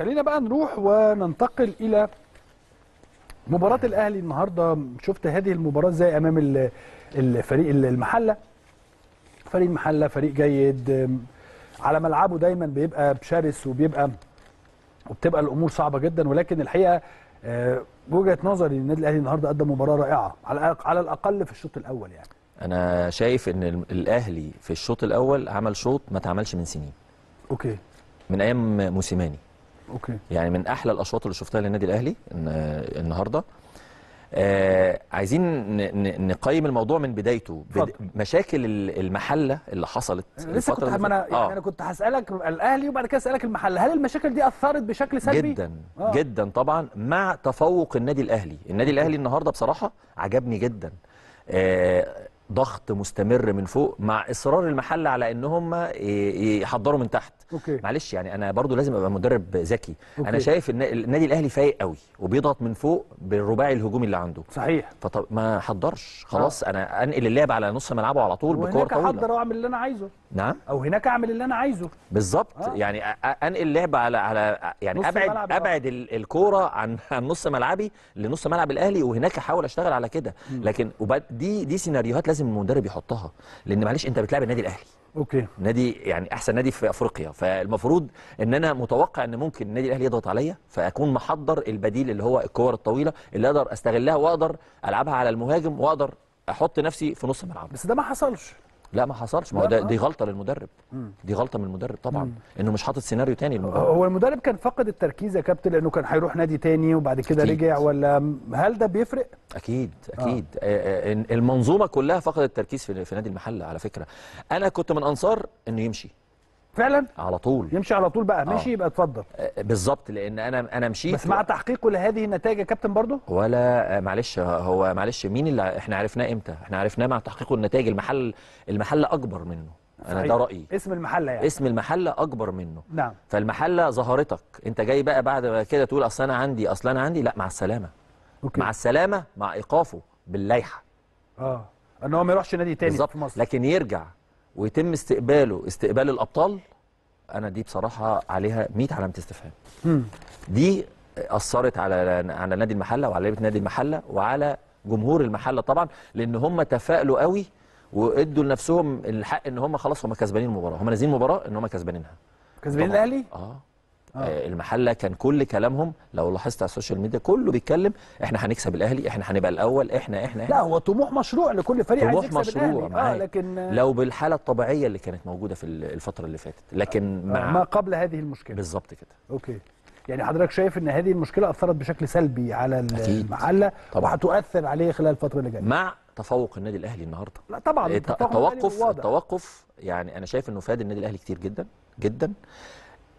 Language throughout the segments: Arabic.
خلينا بقى نروح وننتقل الى مباراة الاهلي النهارده شفت هذه المباراة ازاي امام الفريق المحلة فريق المحلة فريق جيد على ملعبه دايما بيبقى بشرس وبيبقى وبتبقى الامور صعبه جدا ولكن الحقيقه آه، وجهه نظري النادي الاهلي النهارده قدم مباراه رائعه على على الاقل في الشوط الاول يعني انا شايف ان الاهلي في الشوط الاول عمل شوط ما اتعملش من سنين اوكي من ايام موسيماني أوكي. يعني من احلى الاشواط اللي شفتها للنادي الاهلي النهارده آه عايزين نقيم الموضوع من بدايته بد... مشاكل المحله اللي حصلت لسه كنت ما انا يعني آه. يعني انا كنت هسالك الاهلي وبعد كده اسالك المحله هل المشاكل دي اثرت بشكل سلبي جدا آه. جدا طبعا مع تفوق النادي الاهلي النادي الاهلي النهارده بصراحه عجبني جدا آه ضغط مستمر من فوق مع اصرار المحل على ان هم يحضروا من تحت أوكي. معلش يعني انا برضو لازم ابقى مدرب ذكي انا شايف ان النادي الاهلي فايق قوي وبيضغط من فوق بالرباعي الهجومي اللي عنده صحيح فما حضرش آه. خلاص آه. انا انقل اللعب على نص ملعبه على طول بكور طويله حضر واعمل اللي انا عايزه نعم او هناك اعمل اللي انا عايزه بالظبط آه. يعني انقل اللعبه على على يعني ابعد ابعد الكوره عن عن نص ملعبي لنص ملعب الاهلي وهناك احاول اشتغل على كده لكن دي دي سيناريوهات لازم المدرب يحطها لان معلش انت بتلعب النادي الاهلي اوكي نادي يعني احسن نادي في افريقيا فالمفروض ان انا متوقع ان ممكن النادي الاهلي يضغط عليا فاكون محضر البديل اللي هو الكور الطويله اللي اقدر استغلها واقدر العبها على المهاجم واقدر احط نفسي في نص الملعب بس ده ما حصلش لا ما حصلش ما هو دي غلطه للمدرب دي غلطه من المدرب طبعا مم. انه مش حاطط سيناريو تاني للمدرب هو المدرب كان فقد التركيز يا كابتن لانه كان هيروح نادي تاني وبعد كده رجع ولا هل ده بيفرق اكيد آه. اكيد آه. آه، المنظومه كلها فقدت التركيز في نادي المحله على فكره انا كنت من انصار انه يمشي فعلا على طول يمشي على طول بقى ماشي آه. يبقى اتفضل آه، آه، بالظبط لان انا انا مشيت بس مع تحقيقه لهذه النتائج يا كابتن برضه ولا معلش هو معلش مين اللي احنا عرفناه امتى احنا عرفناه مع تحقيقه النتائج المحل المحل اكبر منه صحيح. انا ده رايي اسم المحله يعني اسم المحله اكبر منه نعم فالمحله ظهرتك انت جاي بقى بعد كده تقول اصل انا عندي اصل انا عندي لا مع السلامه أوكي. مع السلامه مع ايقافه باللائحه اه ان هو ما يروحش نادي تاني بالزبط. في مصر لكن يرجع ويتم استقباله استقبال الابطال انا دي بصراحه عليها 100 علامه استفهام دي اثرت على على نادي المحله وعلى لعيبه نادي المحله وعلى جمهور المحله طبعا لان هم تفائلوا قوي وادوا لنفسهم الحق ان هم خلاص هم كسبانين المباراه هم نازلين المباراه ان هم كسبانينها كسبانين الاهلي اه آه. آه. المحله كان كل كلامهم لو لاحظت على السوشيال ميديا كله بيتكلم احنا هنكسب الاهلي احنا هنبقى الاول احنا احنا احنا. لا هو طموح مشروع لكل فريق طموح عايز يكسب مشروع الأهلي. آه لكن آه. لو بالحاله الطبيعيه اللي كانت موجوده في الفتره اللي فاتت لكن آه. مع ما قبل هذه المشكله بالظبط كده اوكي يعني حضرتك شايف ان هذه المشكله اثرت بشكل سلبي على المحله وهتؤثر عليه خلال الفتره اللي جايه مع تفوق النادي الاهلي النهارده لا طبعا التوقف التوقف يعني انا شايف انه فاد النادي الاهلي كتير جدا جدا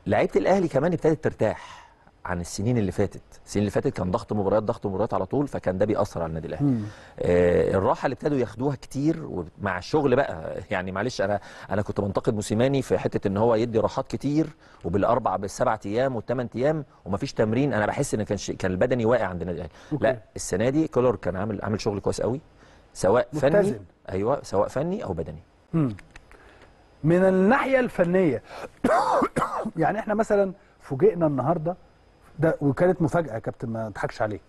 لعيبه الاهلي كمان ابتدت ترتاح عن السنين اللي فاتت السنين اللي فاتت كان ضغط مباريات ضغط مباريات على طول فكان ده بيأثر على النادي الاهلي آه الراحه اللي ابتدوا ياخدوها كتير ومع الشغل بقى يعني معلش انا انا كنت بنتقد موسيماني في حته ان هو يدي راحات كتير وبالاربع بالسبع ايام والثمان ايام ومفيش تمرين انا بحس ان كان كان البدني واقع عند النادي الاهلي لا السنه دي كولر كان عامل عامل شغل كويس قوي سواء متزن. فني ايوه سواء فني او بدني مم. من الناحيه الفنيه يعني احنا مثلا فوجئنا النهارده ده وكانت مفاجاه يا كابتن ما اضحكش عليك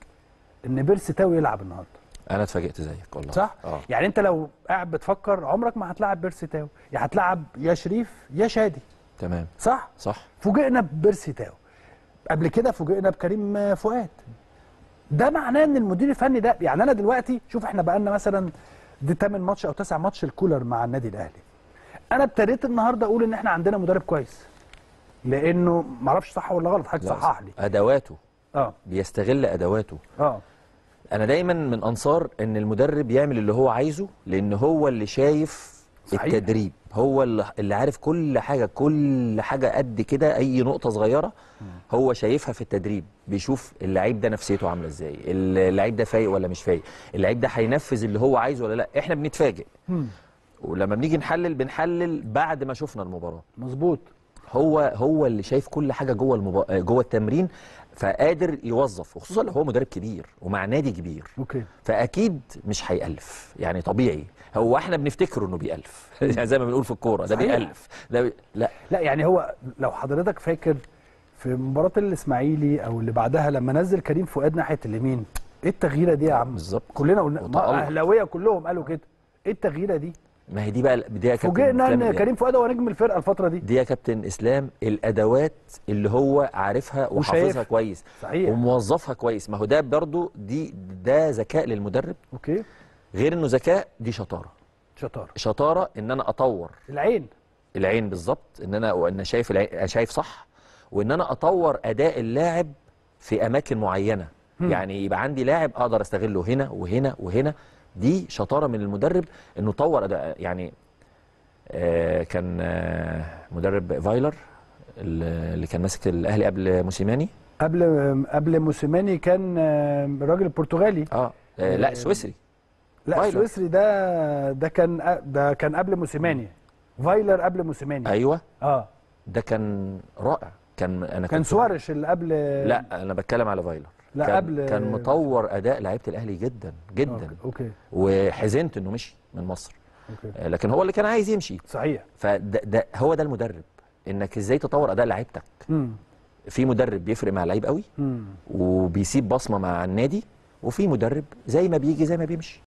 ان بيرسي تاو يلعب النهارده انا اتفاجئت زيك والله صح أوه. يعني انت لو قاعد بتفكر عمرك ما هتلعب بيرسي تاو يا هتلعب يا شريف يا شادي تمام صح صح فوجئنا ببيرسي تاو قبل كده فوجئنا بكريم فؤاد ده معناه ان المدير الفني ده يعني انا دلوقتي شوف احنا بقى لنا مثلا دي 8 ماتش او 9 ماتش الكولر مع النادي الاهلي انا ابتديت النهارده اقول ان احنا عندنا مدرب كويس لانه ما اعرفش صح ولا غلط حضرتك صحح لي ادواته اه بيستغل ادواته اه انا دايما من انصار ان المدرب يعمل اللي هو عايزه لان هو اللي شايف صحيح. التدريب هو اللي عارف كل حاجه كل حاجه قد كده اي نقطه صغيره هو شايفها في التدريب بيشوف اللعيب ده نفسيته عامله ازاي اللعيب ده فايق ولا مش فايق اللعيب ده هينفذ اللي هو عايزه ولا لا احنا بنتفاجئ ولما بنيجي نحلل بنحلل بعد ما شفنا المباراه مظبوط هو هو اللي شايف كل حاجه جوه المبا... جوه التمرين فقادر يوظف وخصوصا لو هو مدرب كبير ومع نادي كبير اوكي فاكيد مش هيألف يعني طبيعي هو احنا بنفتكره انه بيألف يعني زي ما بنقول في الكوره ده بيألف ده بي... لا لا يعني هو لو حضرتك فاكر في مباراه الاسماعيلي او اللي بعدها لما نزل كريم فؤاد ناحيه اليمين ايه التغييره دي يا عم بالظبط كلنا قلنا اهلاويه كلهم قالوا كده ايه التغييره دي ما هي دي بقى دي يا كابتن فوجئنا ان كريم فؤاد هو نجم الفرقه الفتره دي دي يا كابتن اسلام الادوات اللي هو عارفها وحافظها كويس صحيح. وموظفها كويس ما هو ده برضو دي ده ذكاء للمدرب اوكي غير انه ذكاء دي شطاره شطاره شطاره ان انا اطور العين العين بالظبط ان انا وان شايف العين شايف صح وان انا اطور اداء اللاعب في اماكن معينه هم. يعني يبقى عندي لاعب اقدر استغله هنا وهنا وهنا دي شطاره من المدرب انه طور اداء يعني آه كان آه مدرب فايلر اللي كان ماسك الاهلي قبل موسيماني قبل قبل موسيماني كان آه، راجل برتغالي آه،, اه لا سويسري لا فايلر. سويسري ده ده كان ده كان قبل موسيماني فايلر قبل موسيماني ايوه اه ده كان رائع كان انا كان سوارش اللي قبل لا انا بتكلم على فايلر لا كان قبل كان مطور اداء لعيبه الاهلي جدا جدا أوكي. وحزنت انه مشي من مصر أوكي. آه، لكن هو اللي كان عايز يمشي صحيح فده ده هو ده المدرب انك ازاي تطور اداء لعيبتك في مدرب بيفرق مع اللعيب قوي مم. وبيسيب بصمه مع النادي وفي مدرب زي ما بيجي زي ما بيمشي